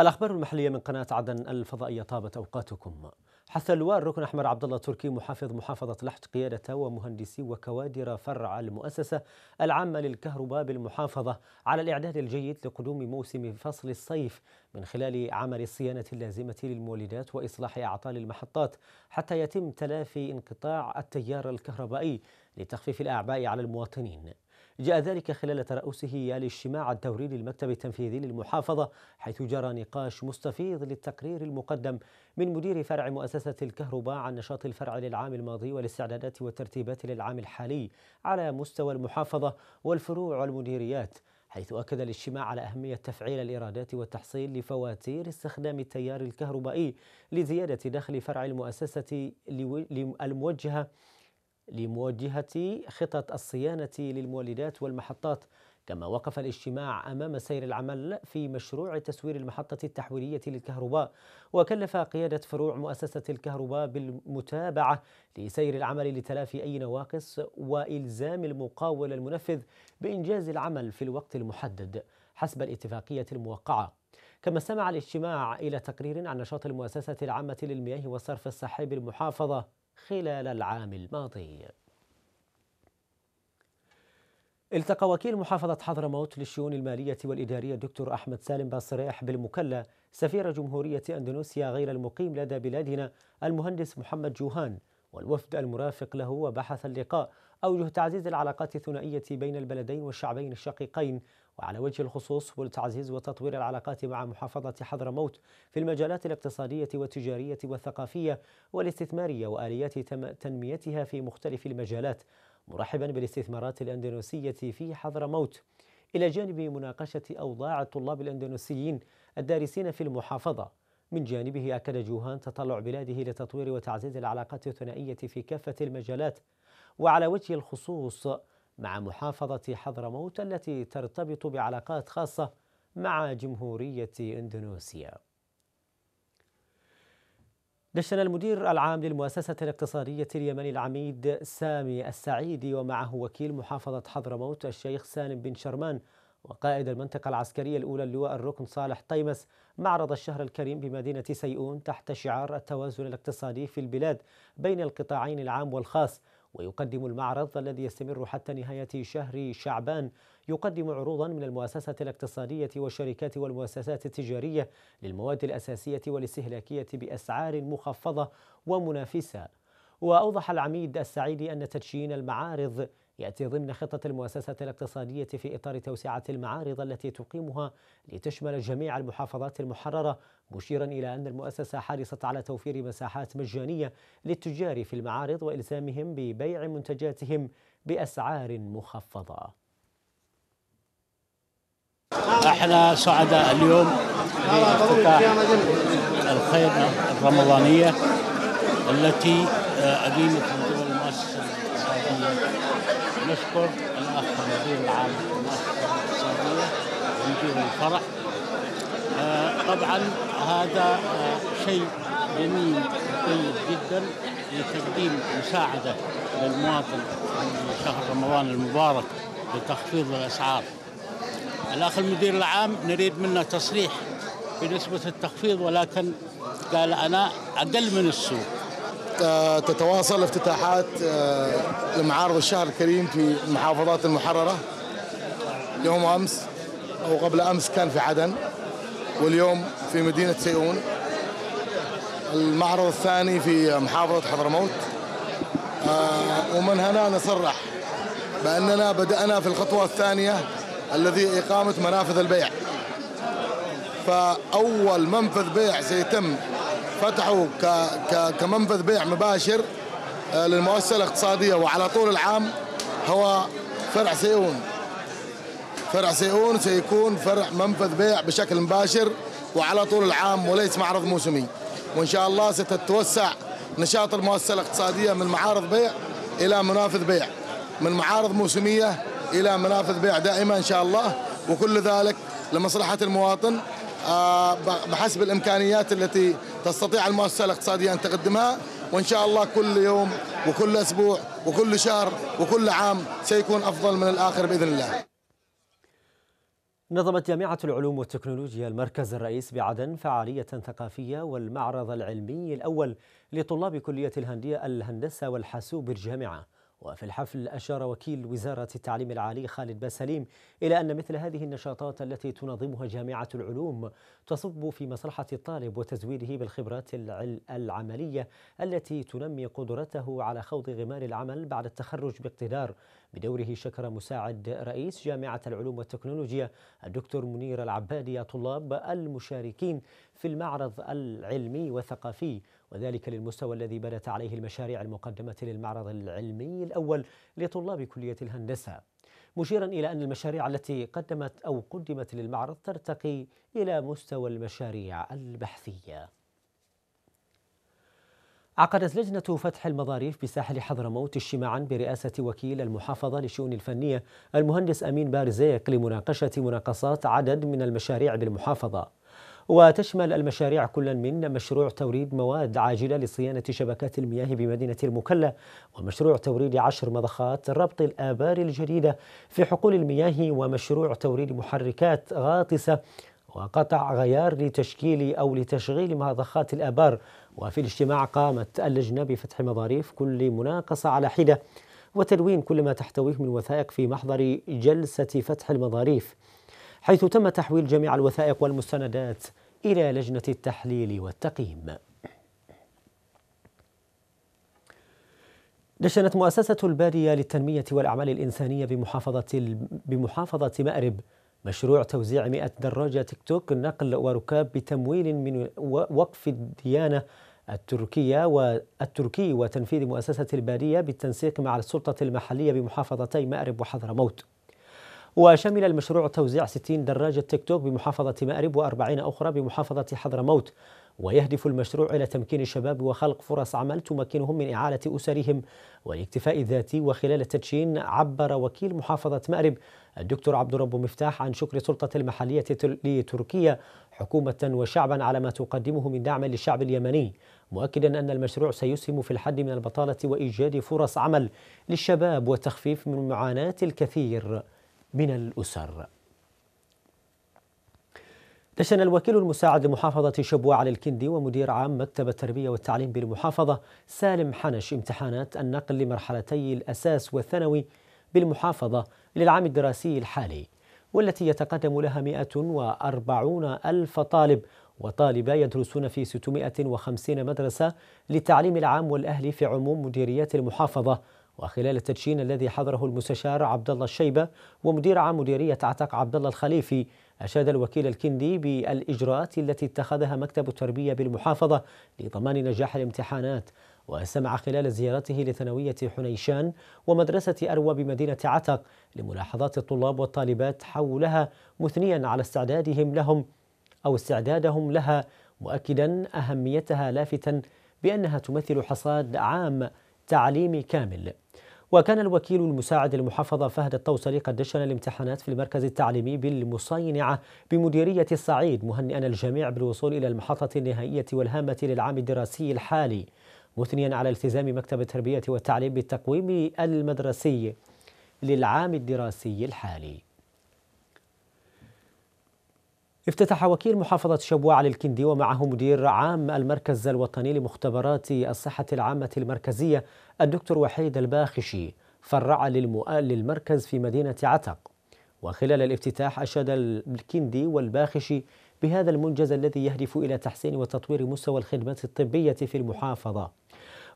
الأخبار المحلية من قناة عدن الفضائية طابت أوقاتكم حث اللوار ركن أحمر عبد الله تركي محافظ محافظة لحج قيادة ومهندسي وكوادر فرع المؤسسة العامة للكهرباء بالمحافظة على الإعداد الجيد لقدوم موسم فصل الصيف من خلال عمل الصيانة اللازمة للمولدات وإصلاح أعطال المحطات حتى يتم تلافي انقطاع التيار الكهربائي لتخفيف الأعباء على المواطنين جاء ذلك خلال ترأسه يالي الاجتماع الدوري للمكتب التنفيذي للمحافظة حيث جرى نقاش مستفيض للتقرير المقدم من مدير فرع مؤسسة الكهرباء عن نشاط الفرع للعام الماضي والاستعدادات والترتيبات للعام الحالي على مستوى المحافظة والفروع والمديريات حيث أكد الاجتماع على أهمية تفعيل الإيرادات والتحصيل لفواتير استخدام التيار الكهربائي لزيادة دخل فرع المؤسسة الموجهة لمواجهة خطط الصيانة للمولدات والمحطات كما وقف الاجتماع أمام سير العمل في مشروع تسوير المحطة التحويلية للكهرباء وكلف قيادة فروع مؤسسة الكهرباء بالمتابعة لسير العمل لتلافي أي نواقص وإلزام المقاول المنفذ بإنجاز العمل في الوقت المحدد حسب الاتفاقية الموقعة كما استمع الاجتماع إلى تقرير عن نشاط المؤسسة العامة للمياه والصرف الصحي بالمحافظة خلال العام الماضي التقى وكيل محافظة حضرموت للشؤون المالية والإدارية الدكتور أحمد سالم باصريح بالمكلا سفير جمهورية أندونيسيا غير المقيم لدى بلادنا المهندس محمد جوهان والوفد المرافق له وبحث اللقاء أوجه تعزيز العلاقات الثنائية بين البلدين والشعبين الشقيقين وعلى وجه الخصوص ولتعزيز وتطوير العلاقات مع محافظة حضرموت في المجالات الاقتصادية والتجارية والثقافية والاستثمارية وآليات تنميتها في مختلف المجالات مرحبا بالاستثمارات الأندونيسية في حضرموت إلى جانب مناقشة أوضاع الطلاب الأندونيسيين الدارسين في المحافظة من جانبه أكد جوهان تطلع بلاده لتطوير وتعزيز العلاقات الثنائية في كافة المجالات وعلى وجه الخصوص مع محافظة حضرموت التي ترتبط بعلاقات خاصة مع جمهورية إندونيسيا دشن المدير العام للمؤسسة الاقتصادية اليمني العميد سامي السعيدي ومعه وكيل محافظة حضرموت الشيخ سالم بن شرمان وقائد المنطقة العسكرية الأولى اللواء الركن صالح طيمس معرض الشهر الكريم بمدينة سيئون تحت شعار التوازن الاقتصادي في البلاد بين القطاعين العام والخاص ويقدم المعرض الذي يستمر حتى نهاية شهر شعبان يقدم عروضا من المؤسسة الاقتصادية والشركات والمؤسسات التجارية للمواد الأساسية والاستهلاكية بأسعار مخفضة ومنافسة وأوضح العميد السعيدي أن تدشين المعارض يأتي ضمن خطة المؤسسة الاقتصادية في إطار توسعة المعارض التي تقيمها لتشمل جميع المحافظات المحررة مشيرا إلى أن المؤسسة حرصت على توفير مساحات مجانية للتجار في المعارض وإلزامهم ببيع منتجاتهم بأسعار مخفضة احنا سعداء اليوم بافتتاح الخيمة الرمضانية التي أقيمت آه، نشكر الاخ نظير العام الاخ الاقتصاديه ومدير الفرح آه، طبعا هذا آه، شيء جميل وطيب جدا لتقديم مساعده للمواطن في شهر رمضان المبارك لتخفيض الاسعار. الاخ المدير العام نريد منه تصريح بنسبه التخفيض ولكن قال انا اقل من السوق آه، تتواصل افتتاحات آه، لمعارض الشهر الكريم في المحافظات المحررة يوم أمس أو قبل أمس كان في عدن واليوم في مدينة سيئون المعرض الثاني في محافظة حضرموت آه، ومن هنا نصرح بأننا بدأنا في الخطوة الثانية الذي إقامة منافذ البيع فأول منفذ بيع سيتم فتحوا كمنفذ بيع مباشر آه، للمؤسسة الاقتصادية وعلى طول العام هو فرع سيئون فرع سيئون سيكون فرع منفذ بيع بشكل مباشر وعلى طول العام وليس معرض موسمي وإن شاء الله ستتوسع نشاط المؤسسة الاقتصادية من معارض بيع إلى منافذ بيع من معارض موسمية إلى منافذ بيع دائمة إن شاء الله وكل ذلك لمصلحة المواطن آه، بحسب الامكانيات التي تستطيع المؤسسه الاقتصاديه ان تقدمها وان شاء الله كل يوم وكل اسبوع وكل شهر وكل عام سيكون افضل من الاخر باذن الله. نظمت جامعة العلوم والتكنولوجيا المركز الرئيس بعدن فعالية ثقافية والمعرض العلمي الأول لطلاب كلية الهندية الهندسة والحاسوب بالجامعة وفي الحفل أشار وكيل وزارة التعليم العالي خالد بسليم إلى أن مثل هذه النشاطات التي تنظمها جامعة العلوم تصب في مصلحة الطالب وتزويده بالخبرات العملية التي تنمي قدرته على خوض غمار العمل بعد التخرج باقتدار بدوره شكر مساعد رئيس جامعة العلوم والتكنولوجيا الدكتور منير العبادي طلاب المشاركين في المعرض العلمي والثقافي وذلك للمستوى الذي بنت عليه المشاريع المقدمة للمعرض العلمي الأول لطلاب كلية الهندسة مشيرا إلى أن المشاريع التي قدمت أو قدمت للمعرض ترتقي إلى مستوى المشاريع البحثية عقدت لجنة فتح المظاريف بساحل حضرموت اجتماعا برئاسة وكيل المحافظة للشؤون الفنية المهندس أمين بارزيك لمناقشة مناقصات عدد من المشاريع بالمحافظة وتشمل المشاريع كل من مشروع توريد مواد عاجلة لصيانة شبكات المياه بمدينة المكلا ومشروع توريد عشر مضخات ربط الآبار الجديدة في حقول المياه ومشروع توريد محركات غاطسة وقطع غيار لتشكيل أو لتشغيل مضخات الآبار وفي الاجتماع قامت اللجنة بفتح مظاريف كل مناقصة على حدة وتدوين كل ما تحتويه من وثائق في محضر جلسة فتح المظاريف حيث تم تحويل جميع الوثائق والمستندات إلى لجنة التحليل والتقييم دشنت مؤسسة البادية للتنمية والأعمال الإنسانية بمحافظة بمحافظة مأرب مشروع توزيع 100 دراجة تيك توك نقل وركاب بتمويل من وقف الديانة التركية والتركي وتنفيذ مؤسسة البادية بالتنسيق مع السلطة المحلية بمحافظتي مأرب وحضرموت وشمل المشروع توزيع 60 دراجة تيك توك بمحافظة مأرب و40 أخرى بمحافظة حضرموت ويهدف المشروع إلى تمكين الشباب وخلق فرص عمل تمكنهم من إعالة أسرهم والاكتفاء الذاتي وخلال التدشين عبر وكيل محافظة مأرب الدكتور عبد الرب مفتاح عن شكر السلطة المحلية لتركيا حكومة وشعبا على ما تقدمه من دعم للشعب اليمني مؤكدا أن المشروع سيسهم في الحد من البطالة وإيجاد فرص عمل للشباب والتخفيف من معاناة الكثير من الأسر دشن الوكيل المساعد لمحافظة شبوة علي الكندي ومدير عام مكتب التربية والتعليم بالمحافظة سالم حنش امتحانات النقل لمرحلتي الأساس والثانوي بالمحافظة للعام الدراسي الحالي والتي يتقدم لها 140 ألف طالب وطالبة يدرسون في 650 مدرسة للتعليم العام والأهلي في عموم مديريات المحافظة وخلال التدشين الذي حضره المستشار عبد الله الشيبة ومدير عام مديرية عتق عبد الله الخليفي أشاد الوكيل الكندي بالإجراءات التي اتخذها مكتب التربية بالمحافظة لضمان نجاح الامتحانات وسمع خلال زيارته لثانوية حنيشان ومدرسة أروى بمدينة عتق لملاحظات الطلاب والطالبات حولها مثنيا على استعدادهم لهم أو استعدادهم لها مؤكدا أهميتها لافتا بأنها تمثل حصاد عام تعليمي كامل وكان الوكيل المساعد المحافظة فهد التوصلي قد دشن الامتحانات في المركز التعليمي بالمصينعة بمديرية الصعيد مهنئا الجميع بالوصول إلى المحطة النهائية والهامة للعام الدراسي الحالي مثنيا على التزام مكتب التربية والتعليم بالتقويم المدرسي للعام الدراسي الحالي افتتح وكيل محافظة شبوة علي الكندي ومعه مدير عام المركز الوطني لمختبرات الصحة العامة المركزية الدكتور وحيد الباخشي فرع للمؤال للمركز في مدينة عتق وخلال الافتتاح أشاد الكندي والباخشي بهذا المنجز الذي يهدف إلى تحسين وتطوير مستوى الخدمات الطبية في المحافظة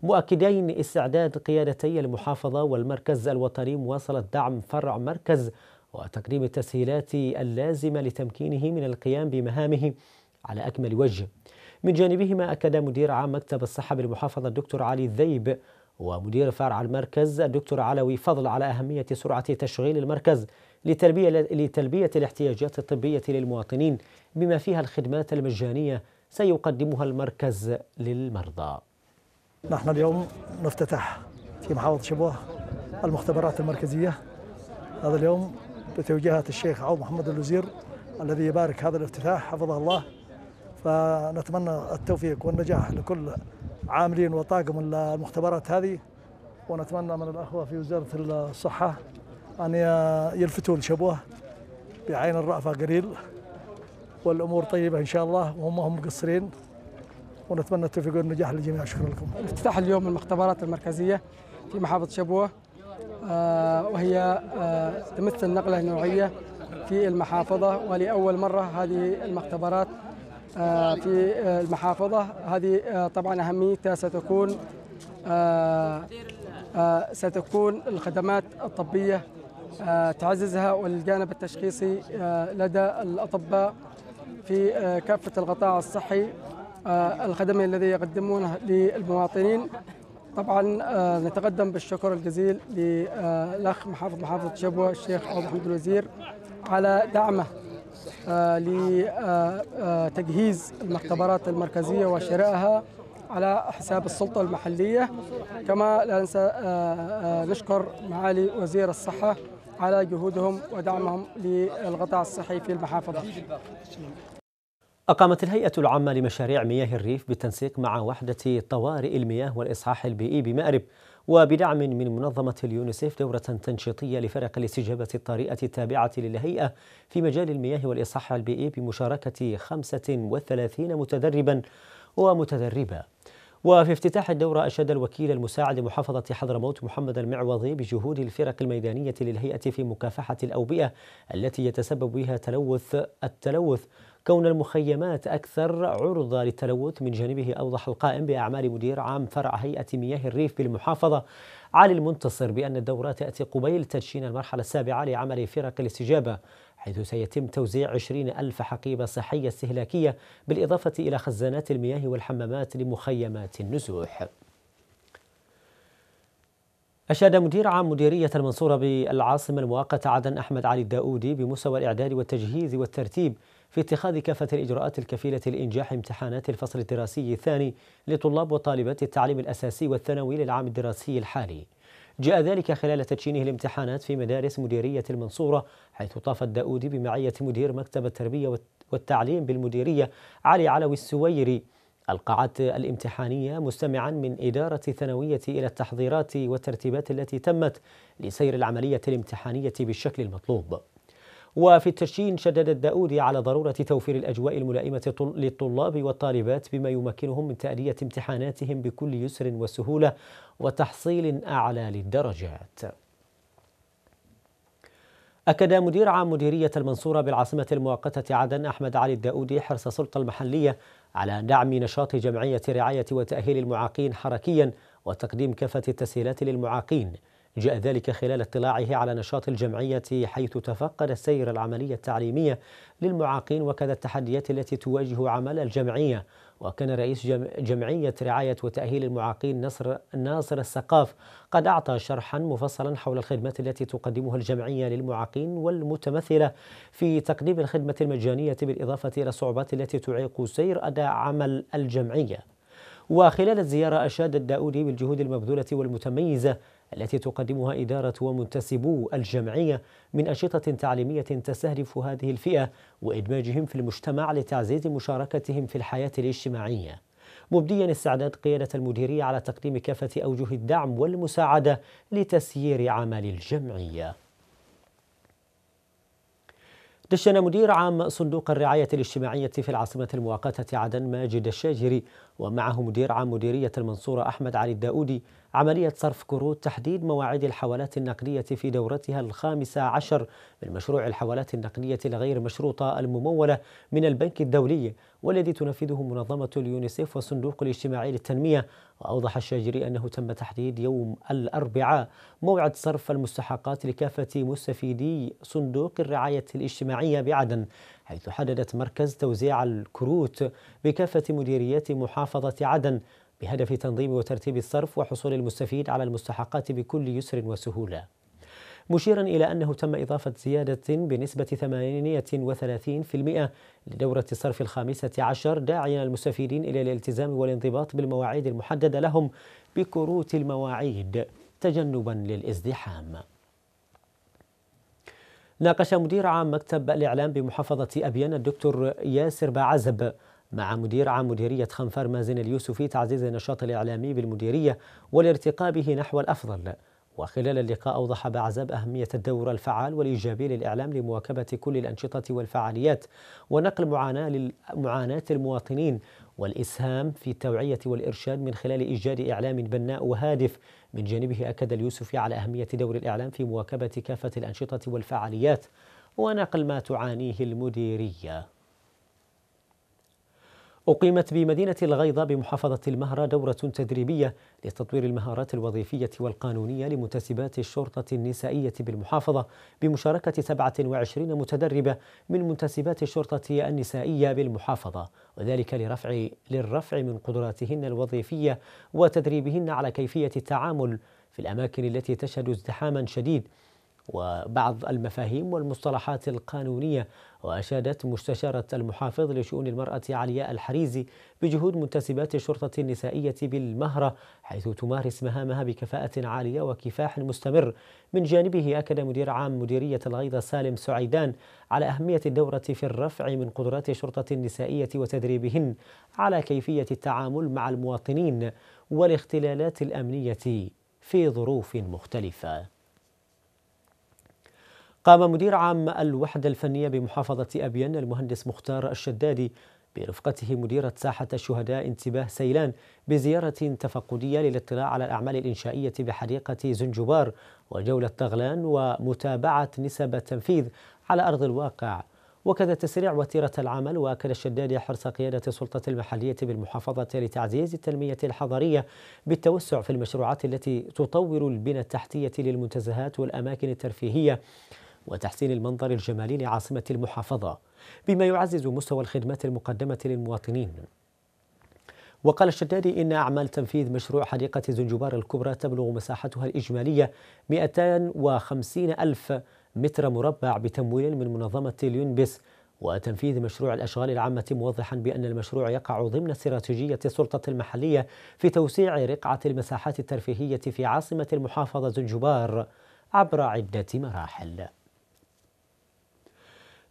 مؤكدين استعداد قيادتي المحافظة والمركز الوطني مواصلة دعم فرع مركز وتقديم التسهيلات اللازمة لتمكينه من القيام بمهامه على أكمل وجه من جانبهما أكد مدير عام مكتب الصحة بالمحافظة الدكتور علي الذيب ومدير فرع المركز الدكتور علوي فضل على أهمية سرعة تشغيل المركز لتلبية, لتلبية الاحتياجات الطبية للمواطنين بما فيها الخدمات المجانية سيقدمها المركز للمرضى نحن اليوم نفتتح في محافظة شبوه المختبرات المركزية هذا اليوم بتوجيهات الشيخ عوض محمد الوزير الذي يبارك هذا الافتتاح حفظه الله فنتمنى التوفيق والنجاح لكل عاملين وطاقم المختبرات هذه ونتمنى من الأخوة في وزارة الصحة أن يلفتوا لشبوه بعين الرأفة قليل والأمور طيبة إن شاء الله وهم هم مقصرين ونتمنى التوفيق والنجاح للجميع شكرا لكم افتتاح اليوم المختبرات المركزية في محافظة شبوه آه، وهي آه، تمثل نقلة نوعية في المحافظة ولأول مرة هذه المختبرات آه، في المحافظة هذه طبعا أهميتها ستكون ستكون الخدمات الطبية تعززها والجانب التشخيصي لدى الأطباء في كافة القطاع الصحي الخدمة الذي يقدمونه للمواطنين طبعا آه، نتقدم بالشكر الجزيل للاخ محافظ محافظه شبوه الشيخ عوض محمد الوزير على دعمه آه، لتجهيز آه، المختبرات المركزيه وشرائها على حساب السلطه المحليه كما لا ننسى نشكر معالي وزير الصحه على جهودهم ودعمهم للقطاع الصحي في المحافظه أقامت الهيئة العامة لمشاريع مياه الريف بالتنسيق مع وحدة طوارئ المياه والإصحاح البيئي e بمأرب وبدعم من منظمة اليونيسيف دورة تنشيطية لفرق الاستجابة الطارئة التابعة للهيئة في مجال المياه والإصحاح البيئي e بمشاركة 35 متدربا ومتدربة وفي افتتاح الدورة أشاد الوكيل المساعد لمحافظة حضرموت محمد المعوضي بجهود الفرق الميدانية للهيئة في مكافحة الأوبئة التي يتسبب بها تلوث التلوث كون المخيمات أكثر عرضة للتلوث من جانبه أوضح القائم بأعمال مدير عام فرع هيئة مياه الريف بالمحافظة علي المنتصر بأن الدورة تأتي قبيل تدشين المرحلة السابعة لعمل فرق الاستجابة حيث سيتم توزيع 20 ألف حقيبة صحية استهلاكية بالإضافة إلى خزانات المياه والحمامات لمخيمات النزوح أشاد مدير عام مديرية المنصورة بالعاصمة المؤقتة عدن أحمد علي الداودي بمستوى الإعداد والتجهيز والترتيب في اتخاذ كافة الإجراءات الكفيلة لإنجاح امتحانات الفصل الدراسي الثاني لطلاب وطالبات التعليم الأساسي والثانوي للعام الدراسي الحالي جاء ذلك خلال تدشينه الامتحانات في مدارس مديرية المنصورة حيث طاف الداودي بمعية مدير مكتب التربية والتعليم بالمديرية علي علوي السويري القاعات الامتحانية مستمعا من إدارة الثانوية إلى التحضيرات والترتيبات التي تمت لسير العملية الامتحانية بالشكل المطلوب وفي التشجين شدد الداودي على ضرورة توفير الأجواء الملائمة للطلاب والطالبات بما يمكنهم من تأدية امتحاناتهم بكل يسر وسهولة وتحصيل أعلى للدرجات أكد مدير عام مديرية المنصورة بالعاصمة المؤقتة عدن أحمد علي الداودي حرص السلطة المحلية على دعم نشاط جمعية رعاية وتأهيل المعاقين حركيا وتقديم كافة التسهيلات للمعاقين جاء ذلك خلال اطلاعه على نشاط الجمعية حيث تفقد سير العملية التعليمية للمعاقين وكذا التحديات التي تواجه عمل الجمعية وكان رئيس جمعية رعاية وتأهيل المعاقين نصر ناصر السقاف قد أعطى شرحا مفصلا حول الخدمات التي تقدمها الجمعية للمعاقين والمتمثلة في تقديم الخدمة المجانية بالإضافة إلى الصعوبات التي تعيق سير أداء عمل الجمعية وخلال الزيارة أشاد الداودي بالجهود المبذولة والمتميزة التي تقدمها إدارة ومنتسبو الجمعية من أنشطة تعليمية تستهدف هذه الفئة وإدماجهم في المجتمع لتعزيز مشاركتهم في الحياة الاجتماعية مبديا استعداد قيادة المديرية على تقديم كافة أوجه الدعم والمساعدة لتسيير عمل الجمعية دشن مدير عام صندوق الرعاية الاجتماعية في العاصمة المؤقتة عدن ماجد الشاجري ومعه مدير عام مديرية المنصورة أحمد علي الداودي عملية صرف كروت تحديد مواعيد الحوالات النقدية في دورتها الخامسة عشر من مشروع الحوالات النقدية الغير مشروطة الممولة من البنك الدولي والذي تنفذه منظمة اليونيسيف والصندوق الاجتماعي للتنمية وأوضح الشاجري أنه تم تحديد يوم الأربعاء موعد صرف المستحقات لكافة مستفيدي صندوق الرعاية الاجتماعية بعدن حيث حددت مركز توزيع الكروت بكافة مديريات محافظة عدن بهدف تنظيم وترتيب الصرف وحصول المستفيد على المستحقات بكل يسر وسهولة مشيرا إلى أنه تم إضافة زيادة بنسبة 38% لدورة الصرف الخامسة عشر داعيا المستفيدين إلى الالتزام والانضباط بالمواعيد المحددة لهم بكروت المواعيد تجنبا للازدحام ناقش مدير عام مكتب الإعلام بمحافظة أبيان الدكتور ياسر باعزب مع مدير عام مديرية خنفر مازن اليوسفي تعزيز النشاط الإعلامي بالمديرية والارتقاء به نحو الأفضل وخلال اللقاء أوضح بعزب أهمية الدور الفعال والإيجابي للإعلام لمواكبة كل الأنشطة والفعاليات ونقل معاناة, معاناة المواطنين والإسهام في التوعية والإرشاد من خلال إيجاد إعلام بناء وهادف من جانبه أكد اليوسفي على أهمية دور الإعلام في مواكبة كافة الأنشطة والفعاليات ونقل ما تعانيه المديريه أقيمت بمدينة الغيضة بمحافظة المهرة دورة تدريبية لتطوير المهارات الوظيفية والقانونية لمنتسبات الشرطة النسائية بالمحافظة بمشاركة 27 متدربة من منتسبات الشرطة النسائية بالمحافظة وذلك لرفع للرفع من قدراتهن الوظيفية وتدريبهن على كيفية التعامل في الأماكن التي تشهد ازدحاما شديد وبعض المفاهيم والمصطلحات القانونية وأشادت مستشارة المحافظ لشؤون المرأة علياء الحريزي بجهود منتسبات الشرطة النسائية بالمهرة حيث تمارس مهامها بكفاءة عالية وكفاح مستمر من جانبه أكد مدير عام مديرية الغيضة سالم سعيدان على أهمية الدورة في الرفع من قدرات الشرطة النسائية وتدريبهن على كيفية التعامل مع المواطنين والاختلالات الأمنية في ظروف مختلفة قام مدير عام الوحدة الفنية بمحافظة أبين المهندس مختار الشدادي برفقته مديرة ساحة الشهداء انتباه سيلان بزيارة تفقدية للاطلاع على الأعمال الإنشائية بحديقة زنجبار وجولة طغلان ومتابعة نسب التنفيذ على أرض الواقع وكذا تسريع وتيرة العمل وأكد الشدادي حرص قيادة السلطة المحلية بالمحافظة لتعزيز التنمية الحضرية بالتوسع في المشروعات التي تطور البنى التحتية للمنتزهات والأماكن الترفيهية وتحسين المنظر الجمالي لعاصمة المحافظة بما يعزز مستوى الخدمات المقدمة للمواطنين وقال الشدادي إن أعمال تنفيذ مشروع حديقة زنجبار الكبرى تبلغ مساحتها الإجمالية 250 ألف متر مربع بتمويل من منظمة اليونبس وتنفيذ مشروع الأشغال العامة موضحا بأن المشروع يقع ضمن استراتيجية السلطة المحلية في توسيع رقعة المساحات الترفيهية في عاصمة المحافظة زنجبار عبر عدة مراحل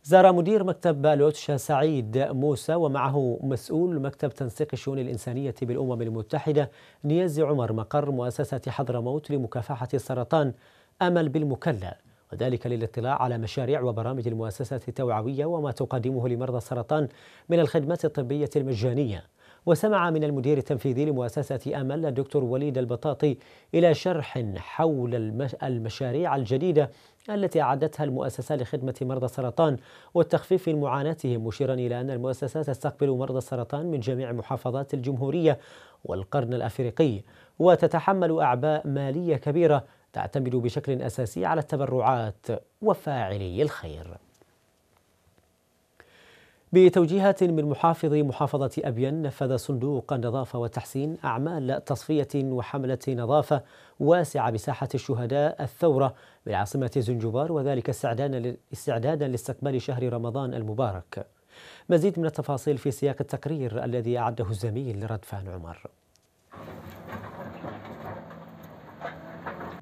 زار مدير مكتب بالوتش سعيد موسى ومعه مسؤول مكتب تنسيق الشؤون الإنسانية بالأمم المتحدة نيازي عمر مقر مؤسسة حضرموت لمكافحة السرطان أمل بالمكلا وذلك للاطلاع على مشاريع وبرامج المؤسسة التوعوية وما تقدمه لمرضى السرطان من الخدمات الطبية المجانية وسمع من المدير التنفيذي لمؤسسة أمل الدكتور وليد البطاطي إلى شرح حول المشاريع الجديدة التي أعدتها المؤسسة لخدمة مرضى السرطان والتخفيف من معاناتهم مشيرا إلى أن المؤسسة تستقبل مرضى السرطان من جميع محافظات الجمهورية والقرن الأفريقي وتتحمل أعباء مالية كبيرة تعتمد بشكل أساسي على التبرعات وفاعلي الخير بتوجيهات من محافظ محافظة أبين نفذ صندوق النظافة والتحسين أعمال تصفية وحملة نظافة واسعة بساحة الشهداء الثورة بالعاصمة زنجبار وذلك استعدادا لاستقبال شهر رمضان المبارك مزيد من التفاصيل في سياق التقرير الذي أعده الزميل ردفان عمر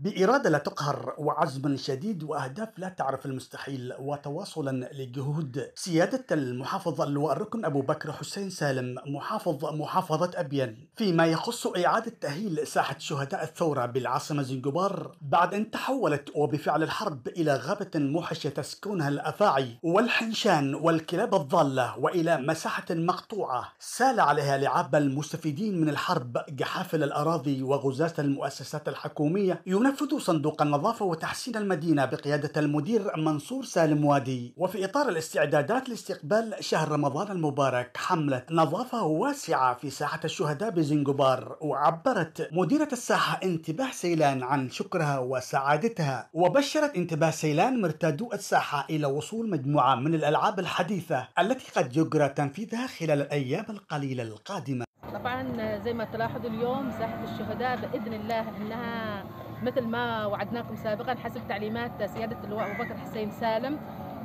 بإرادة لا تقهر وعزم شديد وأهداف لا تعرف المستحيل وتواصلا لجهود سيادة المحافظ اللواء الركن أبو بكر حسين سالم محافظ محافظة أبيان فيما يخص إعادة تأهيل ساحة شهداء الثورة بالعاصمة زنجبار بعد أن تحولت وبفعل الحرب إلى غابة موحشة تسكنها الأفاعي والحنشان والكلاب الضالة وإلى مساحة مقطوعة سال عليها لعاب المستفيدين من الحرب جحافل الأراضي وغزاة المؤسسات الحكومية ينفذ ينفذ صندوق النظافة وتحسين المدينة بقيادة المدير منصور سالم وادي وفي إطار الاستعدادات لاستقبال شهر رمضان المبارك حملة نظافة واسعة في ساحة الشهداء بزنجبار وعبرت مديرة الساحة انتباه سيلان عن شكرها وسعادتها وبشرت انتباه سيلان مرتادو الساحة إلى وصول مجموعة من الألعاب الحديثة التي قد يجرى تنفيذها خلال الأيام القليلة القادمة طبعا زي ما تلاحظوا اليوم ساحة الشهداء بإذن الله أنها مثل ما وعدناكم سابقا حسب تعليمات سيادة اللواء أبو بكر حسين سالم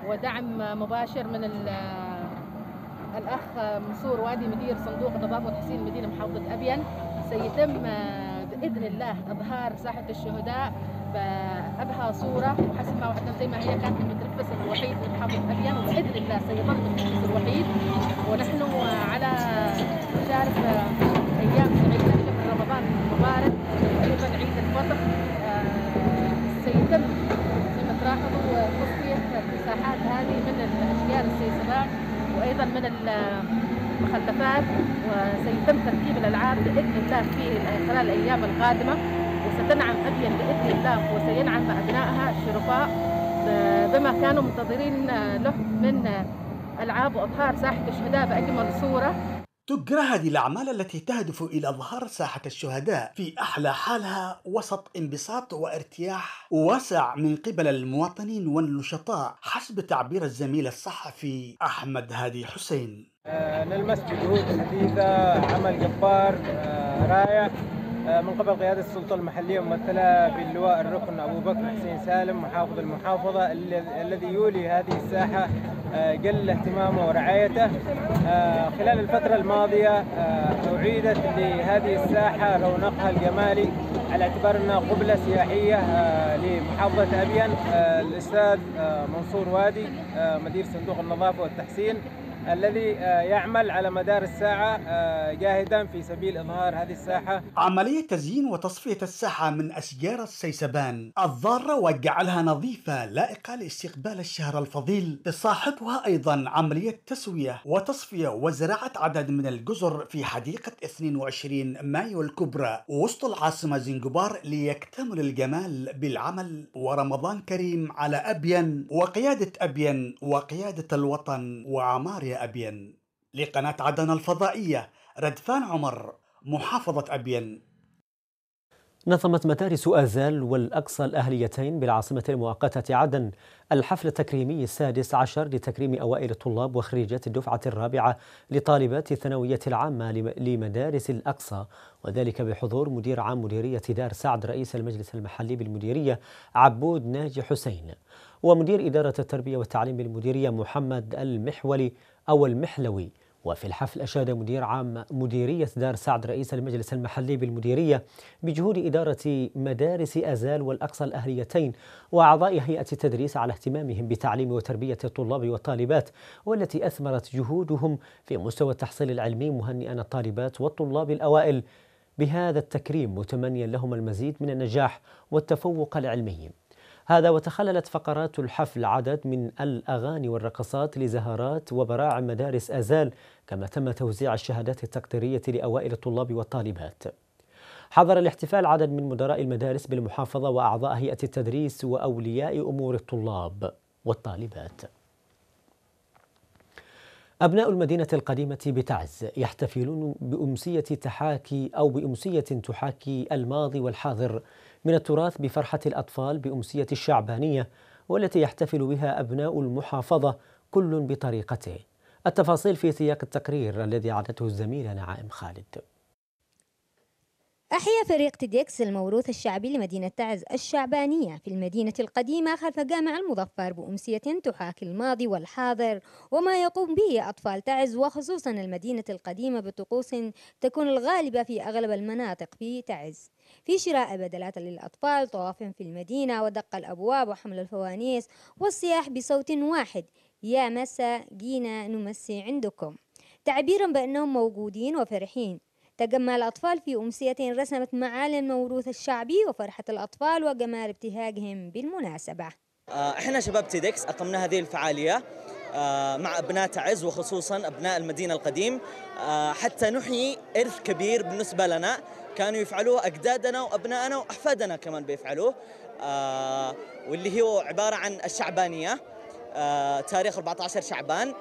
ودعم مباشر من الأخ منصور وادي مدير صندوق النظافة والتحسين مدينة محافظة أبين سيتم آه، بإذن الله إظهار ساحة الشهداء بأبهى صورة وحسب ما وعدنا زي ما هي كانت المتنفس الوحيد في محافظة أبين وبإذن الله سيظل المتنفس الوحيد الألعاب وسيتم ترتيب الألعاب بإذن الله في خلال الأيام القادمة وستنعم ابيا بإذن الله وسينعم أبنائها الشرفاء بما كانوا منتظرين له من ألعاب واظهار ساحة الشهداء بأجمل صورة تجرى هذه الأعمال التي تهدف إلى إظهار ساحة الشهداء في أحلى حالها وسط انبساط وارتياح واسع من قبل المواطنين والنشطاء حسب تعبير الزميل الصحفي أحمد هادي حسين آه، نلمس جهود جديدة عمل جبار آه، رائع آه، من قبل قيادة السلطة المحلية ممثلة باللواء الركن أبو بكر حسين سالم محافظ المحافظة الذي يولي هذه الساحة قل آه، اهتمامه ورعايته آه، خلال الفترة الماضية أعيدت لهذه الساحة رونقها الجمالي على اعتبار أنها قبلة سياحية لمحافظة أبين الأستاذ منصور وادي مدير صندوق النظافة والتحسين الذي آه، يعمل على مدار الساعة آه، جاهدا في سبيل إظهار هذه الساحة عملية تزيين وتصفية الساحة من أشجار السيسبان الضارة وجعلها نظيفة لائقة لاستقبال الشهر الفضيل تصاحبها أيضا عملية تسوية وتصفية وزراعة عدد من الجزر في حديقة 22 مايو الكبرى وسط العاصمة زنجبار ليكتمل الجمال بالعمل ورمضان كريم على أبين وقيادة أبين وقيادة الوطن وعمار يا أبين لقناة عدن الفضائية ردفان عمر محافظة أبين نظمت مدارس آزال والأقصى الأهليتين بالعاصمة المؤقتة عدن الحفل التكريمي السادس عشر لتكريم أوائل الطلاب وخريجات الدفعة الرابعة لطالبات الثانوية العامة لمدارس الأقصى وذلك بحضور مدير عام مديرية دار سعد رئيس المجلس المحلي بالمديرية عبود ناجي حسين ومدير إدارة التربية والتعليم بالمديرية محمد المحولي أو المحلوي وفي الحفل أشاد مدير عام مديرية دار سعد رئيس المجلس المحلي بالمديرية بجهود إدارة مدارس أزال والأقصى الأهليتين وأعضاء هيئة التدريس على اهتمامهم بتعليم وتربية الطلاب والطالبات والتي أثمرت جهودهم في مستوى التحصيل العلمي مهنئا الطالبات والطلاب الأوائل بهذا التكريم متمنيا لهم المزيد من النجاح والتفوق العلمي هذا وتخللت فقرات الحفل عدد من الأغاني والرقصات لزهرات وبراعم مدارس أزال كما تم توزيع الشهادات التقديرية لأوائل الطلاب والطالبات حضر الاحتفال عدد من مدراء المدارس بالمحافظة وأعضاء هيئة التدريس وأولياء أمور الطلاب والطالبات أبناء المدينة القديمة بتعز يحتفلون بأمسية تحاكي أو بأمسية تحاكي الماضي والحاضر من التراث بفرحة الأطفال بأمسية الشعبانية والتي يحتفل بها أبناء المحافظة كل بطريقته التفاصيل في سياق التقرير الذي عدته الزميلة نعائم خالد أحيا فريق تيديكس الموروث الشعبي لمدينة تعز الشعبانية في المدينة القديمة خلف جامع المظفر بأمسية تحاكي الماضي والحاضر وما يقوم به أطفال تعز وخصوصا المدينة القديمة بطقوس تكون الغالبة في أغلب المناطق في تعز في شراء بدلات للأطفال طواف في المدينة ودق الأبواب وحمل الفوانيس والصياح بصوت واحد يا مسا جينا نمسي عندكم تعبيرا بأنهم موجودين وفرحين تجمع الأطفال في أمسية رسمت معالم الموروث الشعبي وفرحة الأطفال وجمال ابتهاجهم بالمناسبة آه، احنا شباب تيدكس أقمنا هذه الفعالية آه، مع أبناء تعز وخصوصا أبناء المدينة القديم آه، حتى نحيي إرث كبير بالنسبة لنا كانوا يفعلوه أجدادنا وأبنائنا وأحفادنا كمان بيفعلوه واللي هو عبارة عن الشعبانية تاريخ 14 شعبان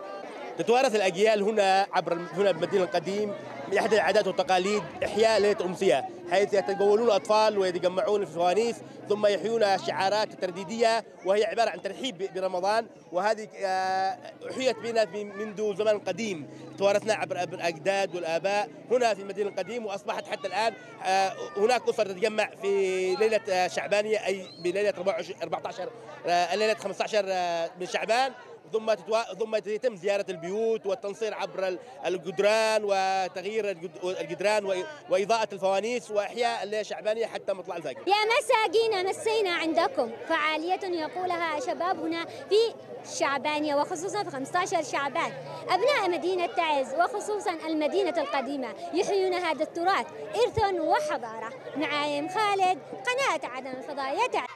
تتوارث الأجيال هنا عبر هنا المدينة القديم من احدى العادات والتقاليد إحياء ليلة الأمسية حيث يتجولون الأطفال ويتجمعون في الفوانيس ثم يحيون شعارات ترديدية وهي عبارة عن ترحيب برمضان وهذه آه، أحيت بنا منذ زمن قديم توارثنا عبر الأجداد والآباء هنا في المدينة القديم وأصبحت حتى الآن آه، هناك أسر تتجمع في ليلة آه، شعبانية أي بليلة 14 ليله 15 من شعبان ثم تتوا... ثم يتم زياره البيوت والتنصير عبر الجدران وتغيير الجدران واضاءه الفوانيس واحياء الليله الشعبانيه حتى مطلع الفجر. يا مساجين مسينا عندكم فعاليه يقولها شباب هنا في الشعبانية وخصوصا في 15 شعبان أبناء مدينة تعز وخصوصا المدينة القديمة يحيون هذا التراث ارث وحضارة معايم خالد قناة عدن الفضائية تعز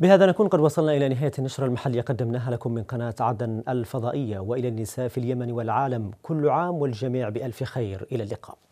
بهذا نكون قد وصلنا إلى نهاية النشرة المحلية قدمناها لكم من قناة عدن الفضائية وإلى النساء في اليمن والعالم كل عام والجميع بألف خير إلى اللقاء